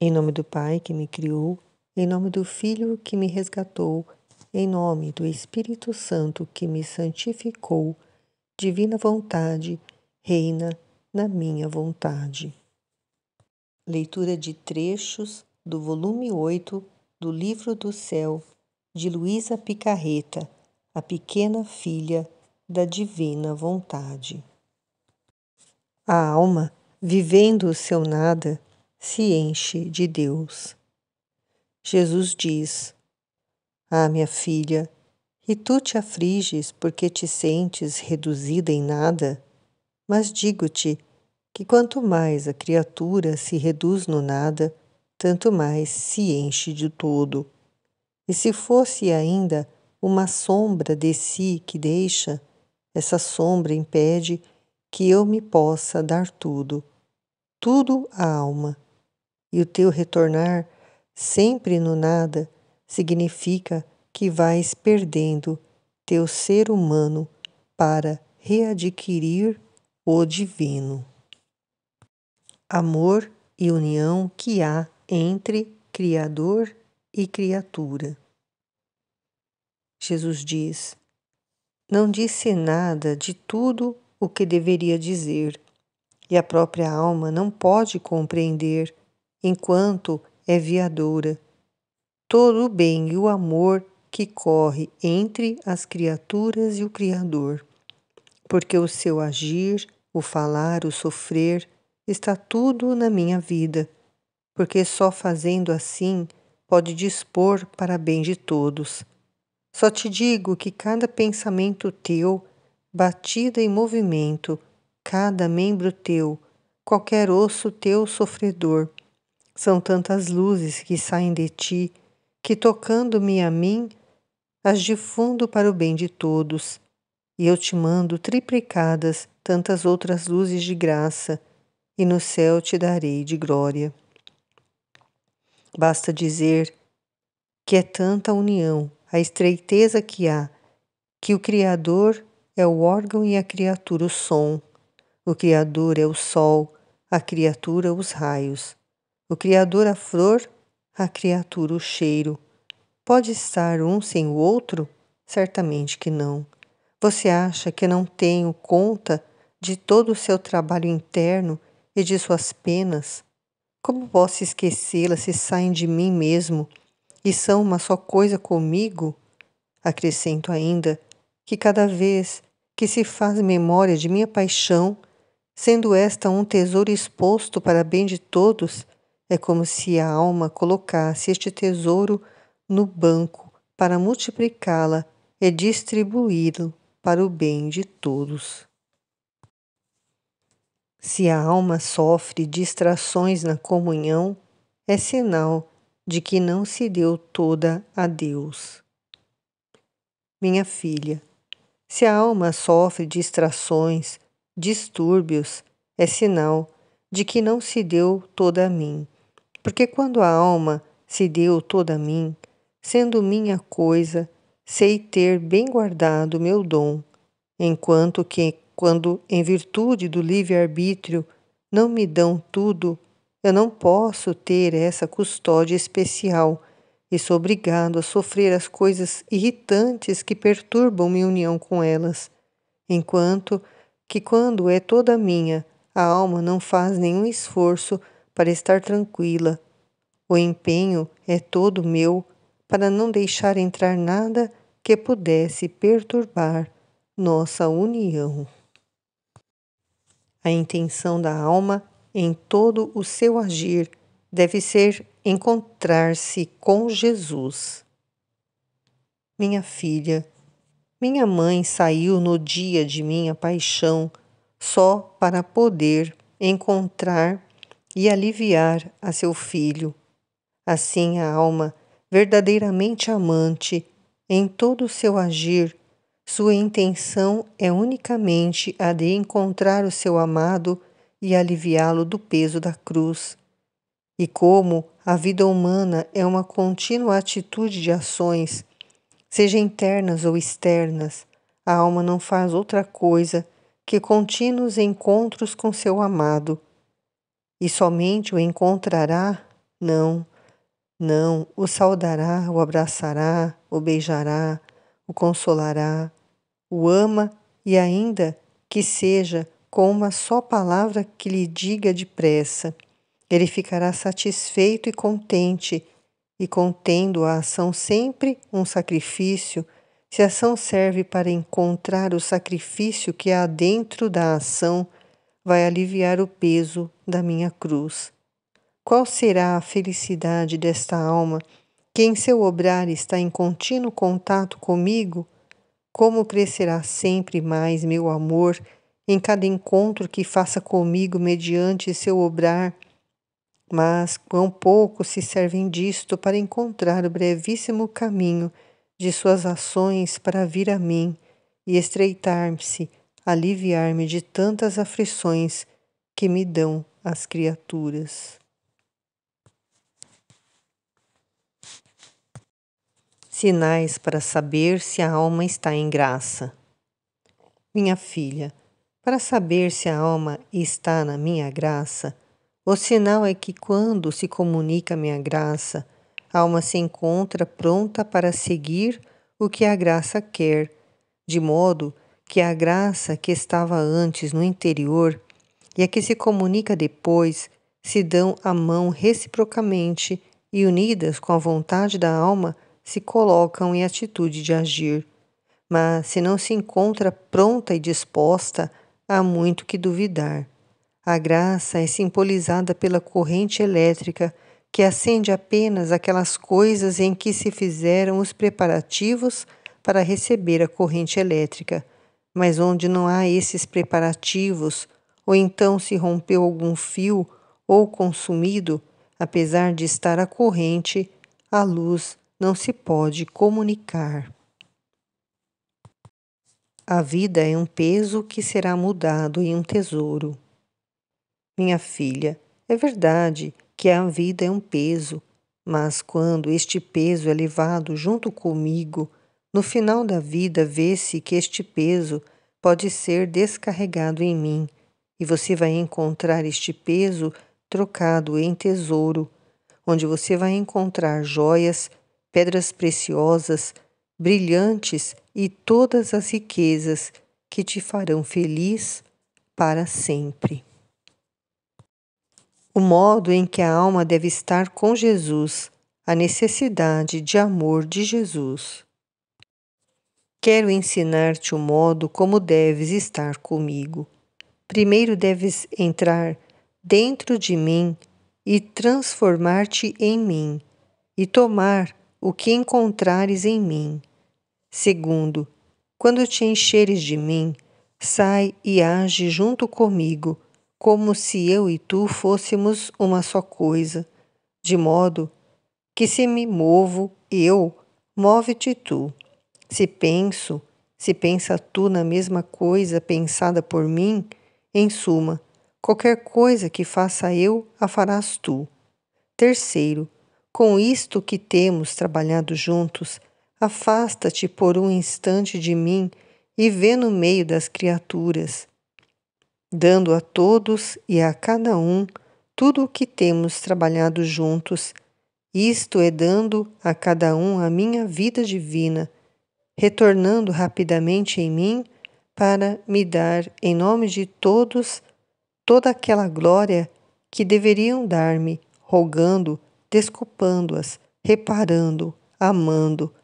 Em nome do Pai que me criou, em nome do Filho que me resgatou, em nome do Espírito Santo que me santificou, divina vontade, reina na minha vontade. Leitura de trechos do volume 8 do Livro do Céu, de Luísa Picarreta, a pequena filha da divina vontade. A alma, vivendo o seu nada, se enche de Deus. Jesus diz: Ah, minha filha, e tu te afliges porque te sentes reduzida em nada? Mas digo-te que quanto mais a criatura se reduz no nada, tanto mais se enche de todo. E se fosse ainda uma sombra de si que deixa, essa sombra impede que eu me possa dar tudo, tudo à alma e o teu retornar sempre no nada significa que vais perdendo teu ser humano para readquirir o divino. Amor e união que há entre Criador e criatura. Jesus diz: Não disse nada de tudo o que deveria dizer, e a própria alma não pode compreender enquanto é viadora, Todo o bem e o amor que corre entre as criaturas e o Criador, porque o seu agir, o falar, o sofrer, está tudo na minha vida, porque só fazendo assim pode dispor para bem de todos. Só te digo que cada pensamento teu, batida em movimento, cada membro teu, qualquer osso teu sofredor, são tantas luzes que saem de ti, que tocando-me a mim, as difundo para o bem de todos, e eu te mando triplicadas tantas outras luzes de graça, e no céu te darei de glória. Basta dizer que é tanta a união, a estreiteza que há, que o Criador é o órgão e a criatura o som, o Criador é o sol, a criatura os raios. O Criador, a flor, a criatura, o cheiro. Pode estar um sem o outro? Certamente que não. Você acha que não tenho conta de todo o seu trabalho interno e de suas penas? Como posso esquecê-las se saem de mim mesmo e são uma só coisa comigo? Acrescento ainda que cada vez que se faz memória de minha paixão, sendo esta um tesouro exposto para bem de todos, é como se a alma colocasse este tesouro no banco para multiplicá-la e distribuí-lo para o bem de todos. Se a alma sofre distrações na comunhão, é sinal de que não se deu toda a Deus. Minha filha, se a alma sofre distrações, distúrbios, é sinal de que não se deu toda a mim porque quando a alma se deu toda a mim, sendo minha coisa, sei ter bem guardado meu dom, enquanto que, quando em virtude do livre-arbítrio não me dão tudo, eu não posso ter essa custódia especial e sou obrigado a sofrer as coisas irritantes que perturbam minha união com elas, enquanto que, quando é toda minha, a alma não faz nenhum esforço para estar tranquila. O empenho é todo meu para não deixar entrar nada que pudesse perturbar nossa união. A intenção da alma em todo o seu agir deve ser encontrar-se com Jesus. Minha filha, minha mãe saiu no dia de minha paixão só para poder encontrar e aliviar a seu filho. Assim, a alma verdadeiramente amante, em todo o seu agir, sua intenção é unicamente a de encontrar o seu amado e aliviá-lo do peso da cruz. E como a vida humana é uma contínua atitude de ações, seja internas ou externas, a alma não faz outra coisa que contínuos encontros com seu amado e somente o encontrará? Não, não, o saudará, o abraçará, o beijará, o consolará, o ama e ainda que seja com uma só palavra que lhe diga depressa. Ele ficará satisfeito e contente, e contendo a ação sempre um sacrifício, se a ação serve para encontrar o sacrifício que há dentro da ação, vai aliviar o peso da minha cruz. Qual será a felicidade desta alma que em seu obrar está em contínuo contato comigo? Como crescerá sempre mais meu amor em cada encontro que faça comigo mediante seu obrar? Mas quão pouco se servem disto para encontrar o brevíssimo caminho de suas ações para vir a mim e estreitar-se aliviar-me de tantas aflições que me dão as criaturas. Sinais para saber se a alma está em graça. Minha filha, para saber se a alma está na minha graça, o sinal é que quando se comunica minha graça, a alma se encontra pronta para seguir o que a graça quer, de modo que que a graça que estava antes no interior e a que se comunica depois se dão a mão reciprocamente e, unidas com a vontade da alma, se colocam em atitude de agir. Mas, se não se encontra pronta e disposta, há muito que duvidar. A graça é simbolizada pela corrente elétrica que acende apenas aquelas coisas em que se fizeram os preparativos para receber a corrente elétrica mas onde não há esses preparativos, ou então se rompeu algum fio ou consumido, apesar de estar a corrente, a luz não se pode comunicar. A vida é um peso que será mudado em um tesouro. Minha filha, é verdade que a vida é um peso, mas quando este peso é levado junto comigo no final da vida, vê-se que este peso pode ser descarregado em mim, e você vai encontrar este peso trocado em tesouro, onde você vai encontrar joias, pedras preciosas, brilhantes e todas as riquezas que te farão feliz para sempre. O modo em que a alma deve estar com Jesus, a necessidade de amor de Jesus. Quero ensinar-te o modo como deves estar comigo. Primeiro deves entrar dentro de mim e transformar-te em mim, e tomar o que encontrares em mim. Segundo, quando te encheres de mim, sai e age junto comigo, como se eu e tu fôssemos uma só coisa, de modo que se me movo eu, move-te tu. Se penso, se pensa tu na mesma coisa pensada por mim, em suma, qualquer coisa que faça eu, a farás tu. Terceiro, com isto que temos trabalhado juntos, afasta-te por um instante de mim e vê no meio das criaturas, dando a todos e a cada um tudo o que temos trabalhado juntos. Isto é dando a cada um a minha vida divina retornando rapidamente em mim para me dar, em nome de todos, toda aquela glória que deveriam dar-me, rogando, desculpando-as, reparando, amando.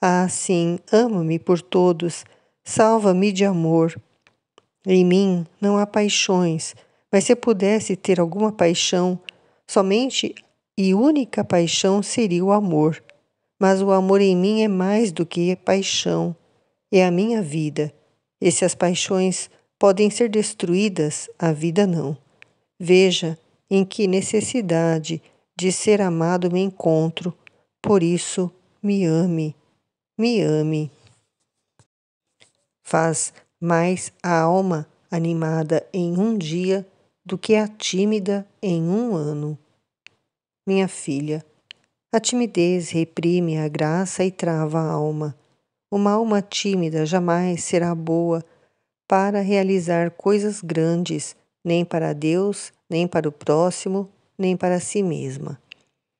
Ah, sim ama-me por todos, salva-me de amor. Em mim não há paixões, mas se pudesse ter alguma paixão, somente e única paixão seria o amor mas o amor em mim é mais do que paixão, é a minha vida. E se as paixões podem ser destruídas, a vida não. Veja em que necessidade de ser amado me encontro, por isso me ame, me ame. Faz mais a alma animada em um dia do que a tímida em um ano. Minha filha, a timidez reprime a graça e trava a alma. Uma alma tímida jamais será boa para realizar coisas grandes, nem para Deus, nem para o próximo, nem para si mesma.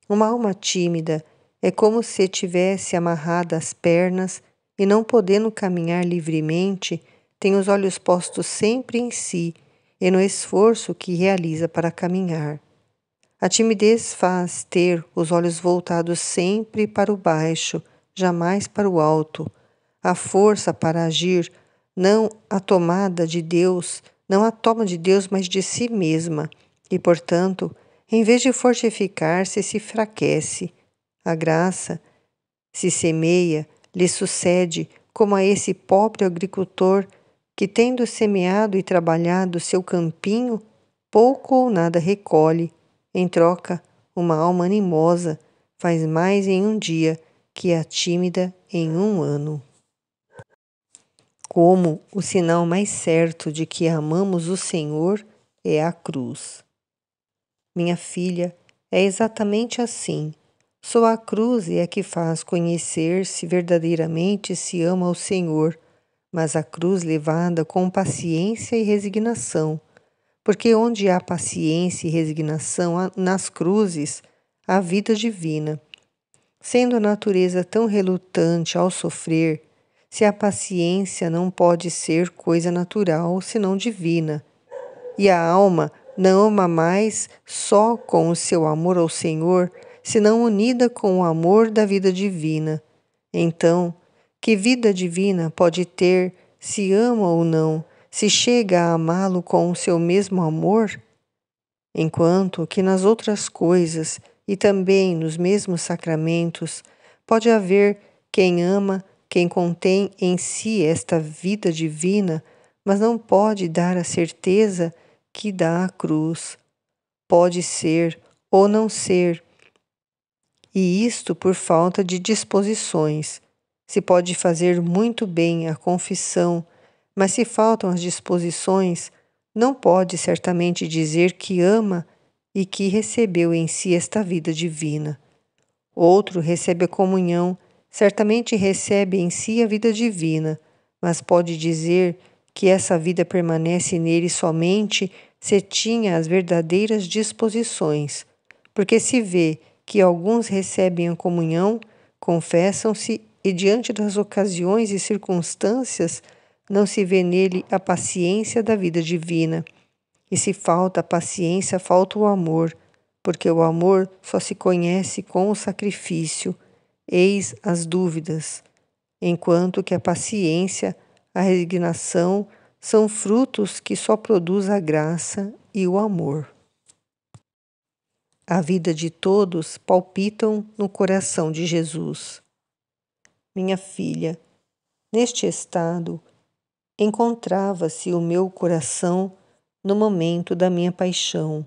Uma alma tímida é como se tivesse amarrada as pernas e, não podendo caminhar livremente, tem os olhos postos sempre em si e no esforço que realiza para caminhar. A timidez faz ter os olhos voltados sempre para o baixo, jamais para o alto. A força para agir, não a tomada de Deus, não a toma de Deus, mas de si mesma. E, portanto, em vez de fortificar-se, se fraquece. A graça se semeia, lhe sucede, como a esse pobre agricultor que, tendo semeado e trabalhado seu campinho, pouco ou nada recolhe em troca, uma alma animosa faz mais em um dia que a tímida em um ano. Como o sinal mais certo de que amamos o Senhor é a cruz. Minha filha, é exatamente assim. Só a cruz é a que faz conhecer se verdadeiramente se ama o Senhor, mas a cruz levada com paciência e resignação porque onde há paciência e resignação nas cruzes, há vida divina. Sendo a natureza tão relutante ao sofrer, se a paciência não pode ser coisa natural senão divina, e a alma não ama mais só com o seu amor ao Senhor, senão unida com o amor da vida divina. Então, que vida divina pode ter, se ama ou não, se chega a amá-lo com o seu mesmo amor, enquanto que nas outras coisas e também nos mesmos sacramentos pode haver quem ama, quem contém em si esta vida divina, mas não pode dar a certeza que dá a cruz. Pode ser ou não ser. E isto por falta de disposições. Se pode fazer muito bem a confissão mas se faltam as disposições, não pode certamente dizer que ama e que recebeu em si esta vida divina. Outro recebe a comunhão, certamente recebe em si a vida divina, mas pode dizer que essa vida permanece nele somente se tinha as verdadeiras disposições, porque se vê que alguns recebem a comunhão, confessam-se e, diante das ocasiões e circunstâncias, não se vê nele a paciência da vida divina. E se falta a paciência, falta o amor, porque o amor só se conhece com o sacrifício. Eis as dúvidas, enquanto que a paciência, a resignação são frutos que só produz a graça e o amor. A vida de todos palpitam no coração de Jesus. Minha filha, neste estado, encontrava-se o meu coração no momento da minha paixão.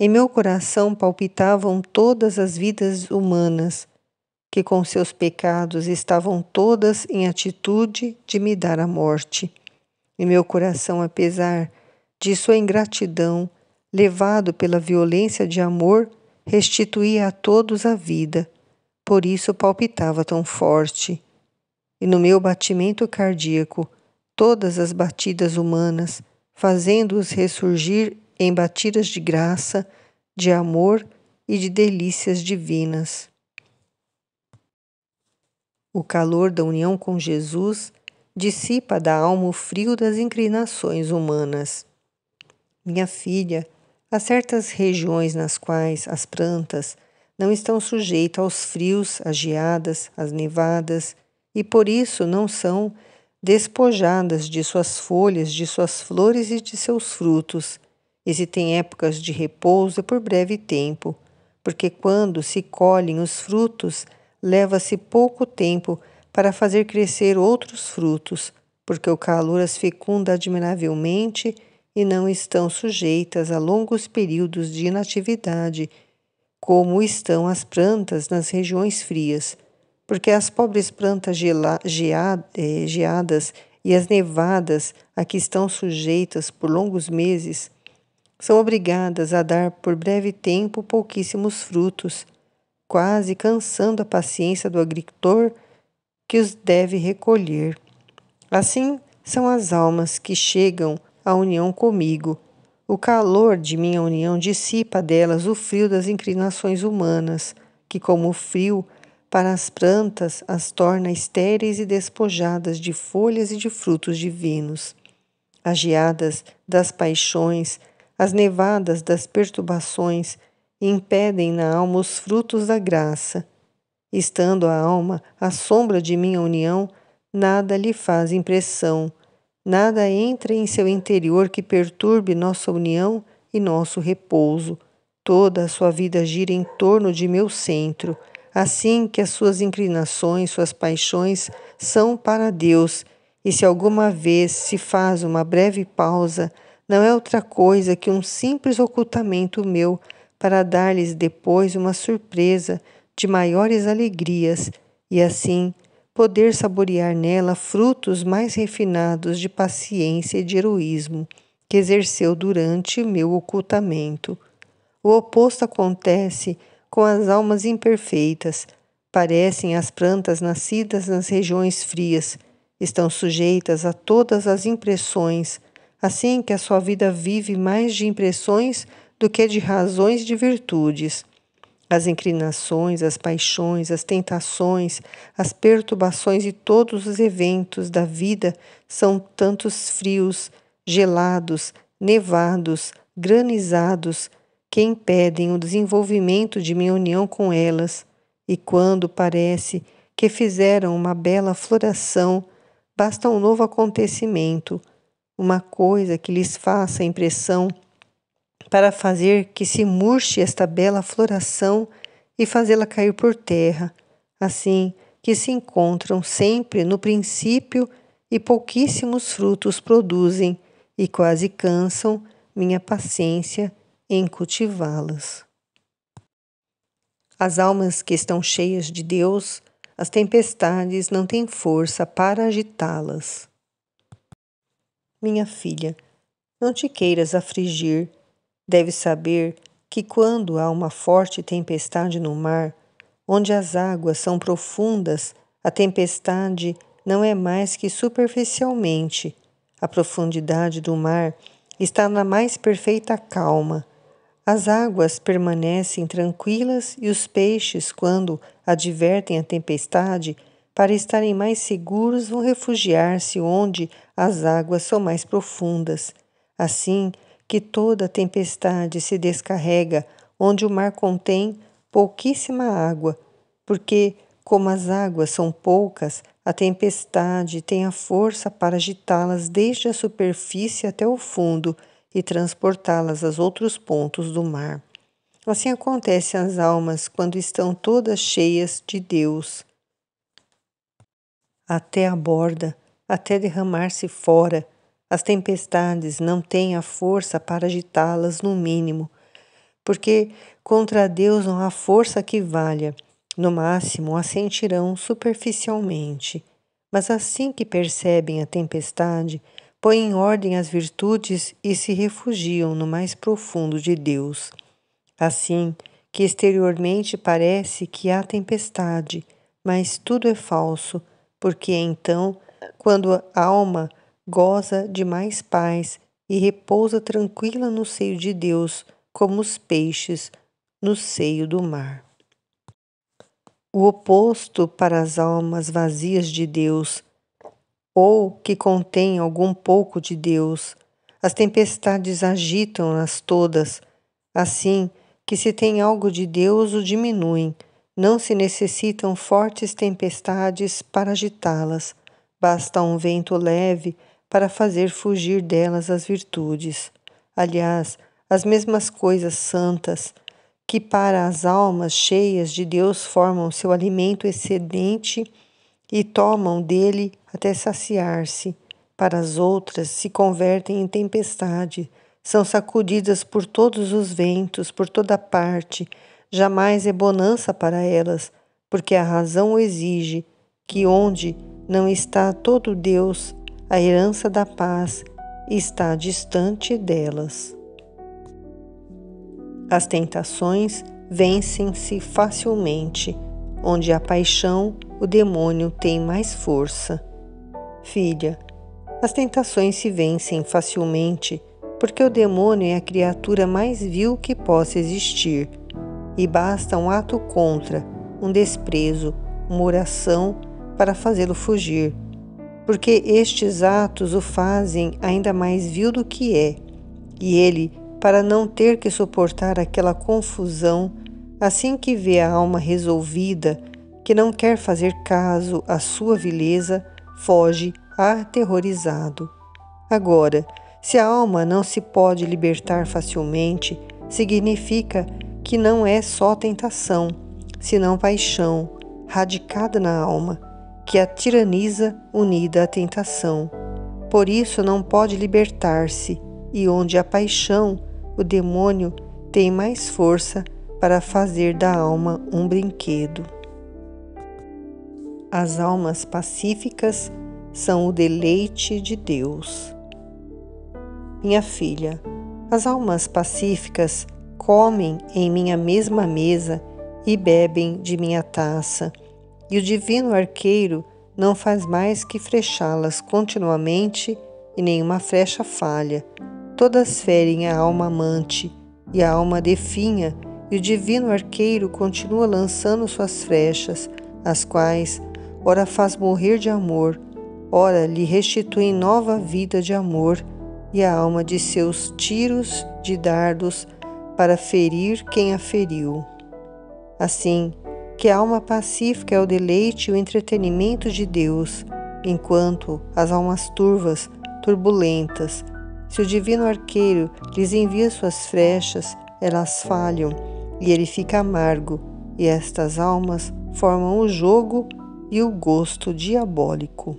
Em meu coração palpitavam todas as vidas humanas, que com seus pecados estavam todas em atitude de me dar a morte. E meu coração, apesar de sua ingratidão, levado pela violência de amor, restituía a todos a vida. Por isso palpitava tão forte. E no meu batimento cardíaco, todas as batidas humanas, fazendo-os ressurgir em batidas de graça, de amor e de delícias divinas. O calor da união com Jesus dissipa da alma o frio das inclinações humanas. Minha filha, há certas regiões nas quais as plantas não estão sujeitas aos frios, às geadas, às nevadas, e por isso não são despojadas de suas folhas, de suas flores e de seus frutos. Existem épocas de repouso por breve tempo, porque quando se colhem os frutos, leva-se pouco tempo para fazer crescer outros frutos, porque o calor as fecunda admiravelmente e não estão sujeitas a longos períodos de inatividade, como estão as plantas nas regiões frias porque as pobres plantas gela, geada, eh, geadas e as nevadas a que estão sujeitas por longos meses são obrigadas a dar por breve tempo pouquíssimos frutos, quase cansando a paciência do agricultor que os deve recolher. Assim são as almas que chegam à união comigo. O calor de minha união dissipa delas o frio das inclinações humanas, que, como o frio, para as plantas as torna estéreis e despojadas de folhas e de frutos divinos. As geadas das paixões, as nevadas das perturbações impedem na alma os frutos da graça. Estando a alma à sombra de minha união, nada lhe faz impressão, nada entra em seu interior que perturbe nossa união e nosso repouso. Toda a sua vida gira em torno de meu centro assim que as suas inclinações, suas paixões são para Deus, e se alguma vez se faz uma breve pausa, não é outra coisa que um simples ocultamento meu para dar-lhes depois uma surpresa de maiores alegrias e assim poder saborear nela frutos mais refinados de paciência e de heroísmo que exerceu durante meu ocultamento. O oposto acontece com as almas imperfeitas. Parecem as plantas nascidas nas regiões frias. Estão sujeitas a todas as impressões, assim que a sua vida vive mais de impressões do que de razões de virtudes. As inclinações, as paixões, as tentações, as perturbações e todos os eventos da vida são tantos frios, gelados, nevados, granizados, que impedem o desenvolvimento de minha união com elas, e quando parece que fizeram uma bela floração, basta um novo acontecimento, uma coisa que lhes faça impressão para fazer que se murche esta bela floração e fazê-la cair por terra, assim que se encontram sempre no princípio e pouquíssimos frutos produzem, e quase cansam minha paciência em cultivá-las. As almas que estão cheias de Deus, as tempestades não têm força para agitá-las. Minha filha, não te queiras afligir. Deves saber que quando há uma forte tempestade no mar, onde as águas são profundas, a tempestade não é mais que superficialmente. A profundidade do mar está na mais perfeita calma. As águas permanecem tranquilas e os peixes, quando advertem a tempestade, para estarem mais seguros, vão refugiar-se onde as águas são mais profundas. Assim que toda tempestade se descarrega, onde o mar contém pouquíssima água, porque, como as águas são poucas, a tempestade tem a força para agitá-las desde a superfície até o fundo e transportá-las aos outros pontos do mar. Assim acontece às almas quando estão todas cheias de Deus, até a borda, até derramar-se fora. As tempestades não têm a força para agitá-las no mínimo, porque contra Deus não há força que valha. No máximo, a sentirão superficialmente. Mas assim que percebem a tempestade, põem em ordem as virtudes e se refugiam no mais profundo de Deus. Assim que exteriormente parece que há tempestade, mas tudo é falso, porque então, quando a alma goza de mais paz e repousa tranquila no seio de Deus, como os peixes no seio do mar. O oposto para as almas vazias de Deus ou que contém algum pouco de Deus. As tempestades agitam-as todas, assim que se tem algo de Deus o diminuem. Não se necessitam fortes tempestades para agitá-las. Basta um vento leve para fazer fugir delas as virtudes. Aliás, as mesmas coisas santas que para as almas cheias de Deus formam seu alimento excedente e tomam dele até saciar-se. Para as outras, se convertem em tempestade, são sacudidas por todos os ventos, por toda parte. Jamais é bonança para elas, porque a razão o exige que onde não está todo Deus, a herança da paz está distante delas. As tentações vencem-se facilmente, onde a paixão, o demônio tem mais força. Filha, as tentações se vencem facilmente porque o demônio é a criatura mais vil que possa existir e basta um ato contra, um desprezo, uma oração para fazê-lo fugir, porque estes atos o fazem ainda mais vil do que é, e ele, para não ter que suportar aquela confusão, assim que vê a alma resolvida, que não quer fazer caso à sua vileza, foge aterrorizado. Agora, se a alma não se pode libertar facilmente, significa que não é só tentação, senão paixão, radicada na alma, que a tiraniza unida à tentação. Por isso não pode libertar-se, e onde a paixão, o demônio tem mais força para fazer da alma um brinquedo as almas pacíficas são o deleite de Deus. Minha filha, as almas pacíficas comem em minha mesma mesa e bebem de minha taça, e o divino arqueiro não faz mais que frechá-las continuamente e nenhuma frecha falha. Todas ferem a alma amante e a alma definha, e o divino arqueiro continua lançando suas frechas, as quais ora faz morrer de amor, ora lhe restitui nova vida de amor e a alma de seus tiros de dardos para ferir quem a feriu. Assim, que a alma pacífica é o deleite e o entretenimento de Deus, enquanto as almas turvas, turbulentas, se o divino arqueiro lhes envia suas flechas, elas falham e ele fica amargo, e estas almas formam o jogo e o gosto diabólico.